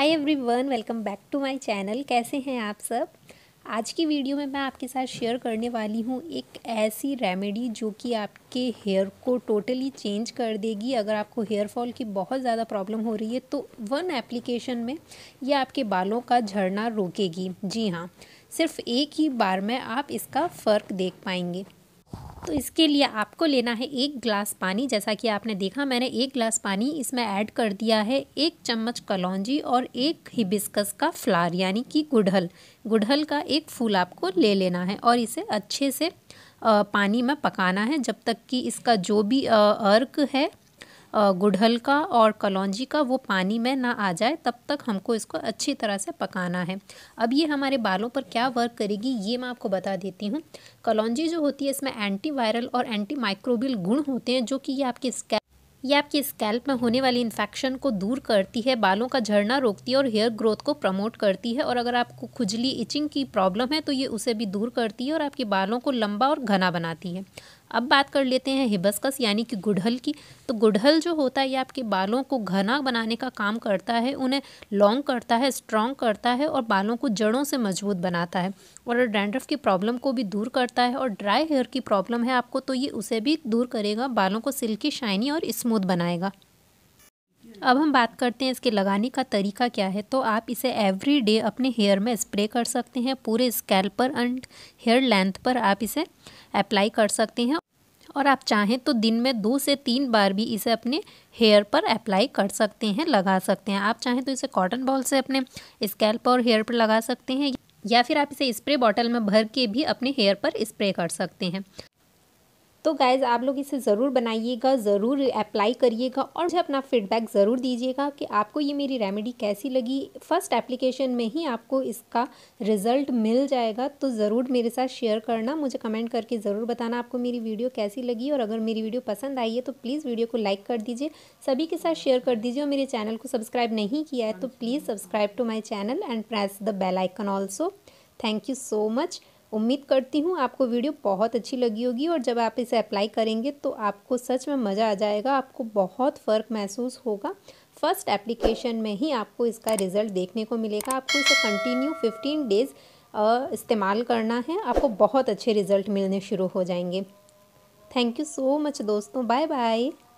hi everyone welcome back to my channel कैसे हैं आप सब आज की वीडियो में मैं आपके साथ शेयर करने वाली हूँ एक ऐसी रेमेडी जो कि आपके हेयर को टोटली चेंज कर देगी अगर आपको हेयर फॉल की बहुत ज़्यादा प्रॉब्लम हो रही है तो वन एप्लीकेशन में ये आपके बालों का झड़ना रोकेगी जी हाँ सिर्फ एक ही बार में आप इसका फ़र्क देख पाएंगे तो इसके लिए आपको लेना है एक ग्लास पानी जैसा कि आपने देखा मैंने एक ग्लास पानी इसमें ऐड कर दिया है एक चम्मच कलौजी और एक हिबिस्कस का फ्लार यानी कि गुड़हल गुड़हल का एक फूल आपको ले लेना है और इसे अच्छे से पानी में पकाना है जब तक कि इसका जो भी अर्क है गुड़हल का और कलौंजी का वो पानी में ना आ जाए तब तक हमको इसको अच्छी तरह से पकाना है अब ये हमारे बालों पर क्या वर्क करेगी ये मैं आपको बता देती हूँ कलौंजी जो होती है इसमें एंटीवायरल और एंटी माइक्रोबियल गुण होते हैं जो कि ये आपके स्कैल्प ये आपके स्कैल्प में होने वाली इन्फेक्शन को दूर करती है बालों का झड़ना रोकती है और हेयर ग्रोथ को प्रमोट करती है और अगर आपको खुजली इचिंग की प्रॉब्लम है तो ये उसे भी दूर करती है और आपके बालों को लंबा और घना बनाती है अब बात कर लेते हैं हिबस्कस यानी कि गुड़हल की तो गुड़हल जो होता है ये आपके बालों को घना बनाने का काम करता है उन्हें लॉन्ग करता है स्ट्रॉन्ग करता है और बालों को जड़ों से मजबूत बनाता है और डैंड्रफ की प्रॉब्लम को भी दूर करता है और ड्राई हेयर की प्रॉब्लम है आपको तो ये उसे भी दूर करेगा बालों को सिल्की शाइनी और स्मूथ बनाएगा अब हम बात करते हैं इसके लगाने का तरीका क्या है तो आप इसे एवरी डे अपने हेयर में स्प्रे कर सकते हैं पूरे स्कैल पर एंड हेयर लेंथ पर आप इसे अप्लाई कर सकते हैं और आप चाहें तो दिन में दो से तीन बार भी इसे अपने हेयर पर अप्लाई कर सकते हैं लगा सकते हैं आप चाहें तो इसे कॉटन बॉल से अपने स्कैल पर और हेयर पर लगा सकते हैं या फिर आप इसे स्प्रे बॉटल में भर के भी अपने हेयर पर स्प्रे कर सकते हैं तो गाइज़ आप लोग इसे ज़रूर बनाइएगा ज़रूर अप्लाई करिएगा और मुझे अपना फीडबैक ज़रूर दीजिएगा कि आपको ये मेरी रेमेडी कैसी लगी फ़र्स्ट एप्लीकेशन में ही आपको इसका रिज़ल्ट मिल जाएगा तो ज़रूर मेरे साथ शेयर करना मुझे कमेंट करके ज़रूर बताना आपको मेरी वीडियो कैसी लगी और अगर मेरी वीडियो पसंद आई है तो प्लीज़ वीडियो को लाइक कर दीजिए सभी के साथ शेयर कर दीजिए और मेरे चैनल को सब्सक्राइब नहीं किया है तो please subscribe to my channel and press the bell icon also thank you so much उम्मीद करती हूँ आपको वीडियो बहुत अच्छी लगी होगी और जब आप इसे अप्लाई करेंगे तो आपको सच में मज़ा आ जाएगा आपको बहुत फ़र्क महसूस होगा फर्स्ट एप्लीकेशन में ही आपको इसका रिज़ल्ट देखने को मिलेगा आपको इसे कंटिन्यू फिफ्टीन डेज़ इस्तेमाल करना है आपको बहुत अच्छे रिज़ल्ट मिलने शुरू हो जाएंगे थैंक यू सो मच दोस्तों बाय बाय